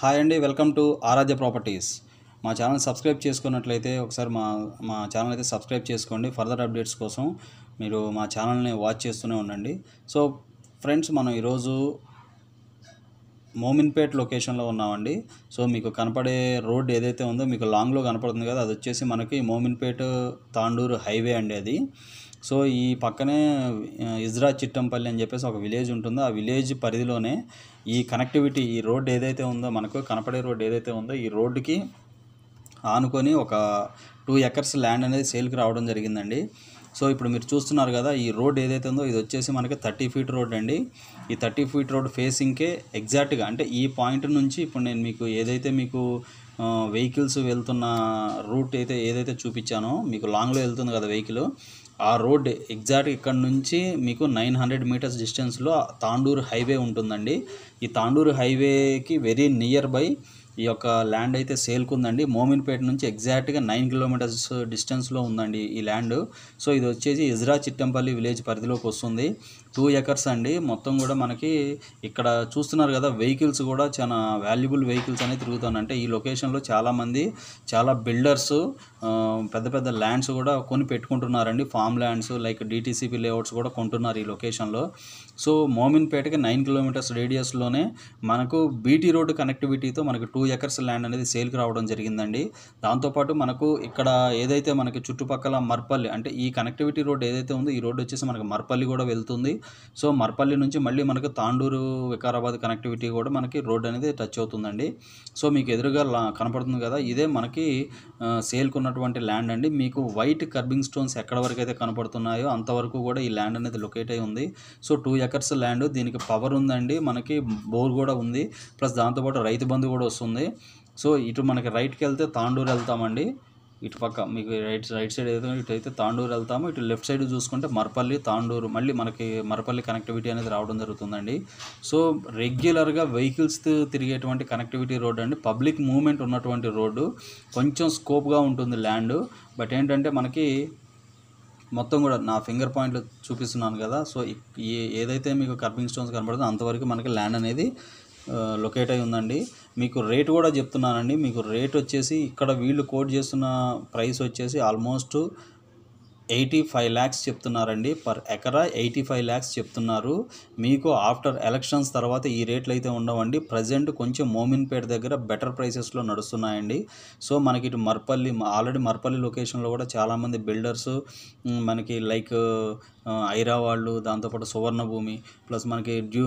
hi అండి welcome to Aradhya Properties మా channel subscribe చేసుకున్నట్లయితే ఒకసారి మా మా ఛానల్ అయితే సబ్స్క్రైబ్ చేసుకోండి ఫర్దర్ అప్డేట్స్ కోసం మీరు మా ఛానల్ని వాచ్ చేస్తూనే ఉండండి సో ఫ్రెండ్స్ మనం ఈరోజు మోమిన్పేట్ లొకేషన్లో ఉన్నామండి సో మీకు కనపడే రోడ్ ఏదైతే ఉందో మీకు లాంగ్లో కనపడుతుంది కదా అది వచ్చేసి మనకి మోమిన్పేట్ తాండూరు హైవే అండి అది సో ఈ పక్కనే ఇజ్రా చిట్టంపల్లి అని చెప్పేసి ఒక విలేజ్ ఉంటుందో ఆ విలేజ్ పరిధిలోనే ఈ కనెక్టివిటీ ఈ రోడ్డు ఏదైతే ఉందో మనకు కనపడే రోడ్ ఏదైతే ఉందో ఈ రోడ్డుకి ఆనుకొని ఒక టూ ఎకర్స్ ల్యాండ్ అనేది సేల్కి రావడం జరిగిందండి సో ఇప్పుడు మీరు చూస్తున్నారు కదా ఈ రోడ్ ఏదైతే ఉందో ఇది వచ్చేసి మనకి థర్టీ ఫీట్ రోడ్ అండి ఈ థర్టీ ఫీట్ రోడ్ ఫేసింగ్కే ఎగ్జాక్ట్గా అంటే ఈ పాయింట్ నుంచి ఇప్పుడు నేను మీకు ఏదైతే మీకు వెహికల్స్ వెళ్తున్న రూట్ అయితే ఏదైతే చూపించానో మీకు లాంగ్లో వెళ్తుంది కదా వెహికల్ ఆ రోడ్ ఎగ్జాక్ట్ ఇక్కడ నుంచి మీకు నైన్ హండ్రెడ్ మీటర్స్ డిస్టెన్స్లో తాండూరు హైవే ఉంటుందండి ఈ తాండూరు హైవేకి వెరీ నియర్ బై ఈ యొక్క ల్యాండ్ అయితే సేల్కుందండి ఉందండి మోమిన్పేట నుంచి ఎగ్జాక్ట్గా నైన్ కిలోమీటర్స్ డిస్టెన్స్లో ఉందండి ఈ ల్యాండ్ సో ఇది వచ్చేసి ఇజ్రా చిట్టంపల్లి విలేజ్ పరిధిలోకి వస్తుంది టూ ఎకర్స్ అండి మొత్తం కూడా మనకి ఇక్కడ చూస్తున్నారు కదా వెహికల్స్ కూడా చాలా వాల్యుబుల్ వెహికల్స్ అనేది తిరుగుతానంటే ఈ లొకేషన్లో చాలామంది చాలా బిల్డర్స్ పెద్ద పెద్ద ల్యాండ్స్ కూడా కొని పెట్టుకుంటున్నారండి farm lands like DTCP layouts కూడా కొంటున్నారు ఈ లొకేషన్లో సో మోమిన్పేటకి నైన్ కిలోమీటర్స్ రేడియస్లోనే మనకు బీటీ రోడ్ కనెక్టివిటీతో మనకు టూ ఎకర్స్ ల్యాండ్ అనేది సేల్కి రావడం జరిగిందండి దాంతోపాటు మనకు ఇక్కడ ఏదైతే మనకి చుట్టుపక్కల మర్పల్లి అంటే ఈ కనెక్టివిటీ రోడ్ ఏదైతే ఉందో ఈ రోడ్ వచ్చేసి మనకి మర్పల్లి కూడా వెళ్తుంది సో మర్పల్లి నుంచి మళ్ళీ మనకు తాండూరు వికారాబాద్ కనెక్టివిటీ కూడా మనకి రోడ్ అనేది టచ్ అవుతుందండి సో మీకు ఎదురుగా కనపడుతుంది కదా ఇదే మనకి సేల్కి ఉన్నటువంటి ల్యాండ్ అండి మీకు వైట్ కర్బింగ్ స్టోన్స్ ఎక్కడ వరకు అయితే కనపడుతున్నాయో అంతవరకు కూడా ఈ ల్యాండ్ అనేది లొకేట్ అయి ఉంది సో టూ ఎకర్స్ ల్యాండ్ దీనికి పవర్ ఉందండి మనకి బోర్ కూడా ఉంది ప్లస్ దాంతోపాటు రైతు బంధు కూడా వస్తుంది ఉంటుంది సో ఇటు మనకి రైట్కి వెళ్తే తాండూరు వెళ్తామండి ఇటు పక్క మీకు రైట్ రైట్ సైడ్ ఏదో ఇటు అయితే తాండూరు వెళ్తాము ఇటు లెఫ్ట్ సైడ్ చూసుకుంటే మరపల్లి తాండూరు మళ్ళీ మనకి మరపల్లి కనెక్టివిటీ అనేది రావడం జరుగుతుందండి సో రెగ్యులర్గా వెహికల్స్ తిరిగేటువంటి కనెక్టివిటీ రోడ్ అండి పబ్లిక్ మూవ్మెంట్ ఉన్నటువంటి రోడ్డు కొంచెం స్కోప్గా ఉంటుంది ల్యాండ్ బట్ ఏంటంటే మనకి మొత్తం కూడా నా ఫింగర్ పాయింట్లు చూపిస్తున్నాను కదా సో ఏదైతే మీకు కర్పింగ్ స్టోన్స్ కనబడుతుందో అంతవరకు మనకి ల్యాండ్ అనేది లొకేట్ అయి ఉందండి మీకు రేట్ కూడా చెప్తున్నానండి మీకు రేట్ వచ్చేసి ఇక్కడ వీళ్ళు కోట్ చేస్తున్న ప్రైస్ వచ్చేసి ఆల్మోస్ట్ ఎయిటీ ఫైవ్ ల్యాక్స్ చెప్తున్నారండి పర్ ఎకరా ఎయిటీ ఫైవ్ ల్యాక్స్ చెప్తున్నారు మీకు ఆఫ్టర్ ఎలక్షన్స్ తర్వాత ఈ రేట్లు అయితే ఉండవండి ప్రజెంట్ కొంచెం మోమిన్పేట దగ్గర బెటర్ ప్రైసెస్లో నడుస్తున్నాయండి సో మనకి ఇటు మర్పల్లి ఆల్రెడీ మర్పల్లి లొకేషన్లో కూడా చాలామంది బిల్డర్స్ మనకి లైక్ ఐరావాళ్ళు దాంతోపాటు సువర్ణభూమి ప్లస్ మనకి due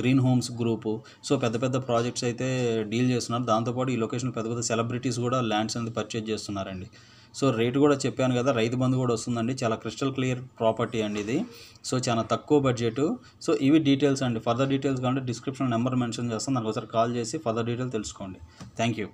green homes group so పెద్ద పెద్ద ప్రాజెక్ట్స్ అయితే డీల్ చేస్తున్నారు దాంతోపాటు ఈ లొకేషన్ పెద్ద పెద్ద సెలబ్రిటీస్ కూడా ల్యాండ్స్ అనేది పర్చేజ్ చేస్తున్నారండి సో రేటు కూడా చెప్పాను కదా రైతు బంధు కూడా వస్తుందండి చాలా క్రిస్టల్ క్లియర్ ప్రాపర్టీ అండి ఇది సో చాలా తక్కువ బడ్జెట్ సో ఇవి డీటెయిల్స్ అండి ఫర్దర్ డీటెయిల్స్ కావాలంటే డిస్క్రిప్షన్ నెంబర్ మెన్షన్ చేస్తాను దానికి ఒకసారి కాల్ చేసి ఫర్దర్ డీటెయిల్ తెలుసుకోండి థ్యాంక్ యూ